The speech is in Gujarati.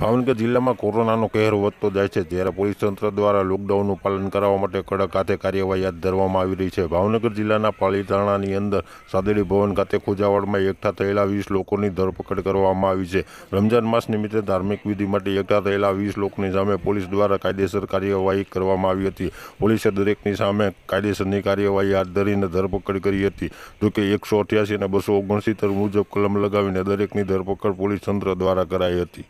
ભાવનગર જિલ્લામાં કોરોનાનો કહેર વધતો જાય છે જ્યારે પોલીસ તંત્ર દ્વારા લોકડાઉનનું પાલન કરાવવા માટે કડક હાથે કાર્યવાહી હાથ ધરવામાં આવી રહી છે ભાવનગર જિલ્લાના પાલીતાણાની અંદર સાદડી ભવન ખાતે ખોજાવાડમાં એકઠા થયેલા વીસ લોકોની ધરપકડ કરવામાં આવી છે રમજાન માસ નિમિત્તે ધાર્મિક વિધિ માટે એકઠા થયેલા વીસ લોકોની સામે પોલીસ દ્વારા કાયદેસર કાર્યવાહી કરવામાં આવી હતી પોલીસે દરેકની સામે કાયદેસરની કાર્યવાહી હાથ ધરીને ધરપકડ કરી હતી જોકે એકસો અઠ્યાસી અને બસો ઓગણસિત્તેર મુજબ કલમ લગાવીને દરેકની ધરપકડ પોલીસ તંત્ર દ્વારા કરાઈ હતી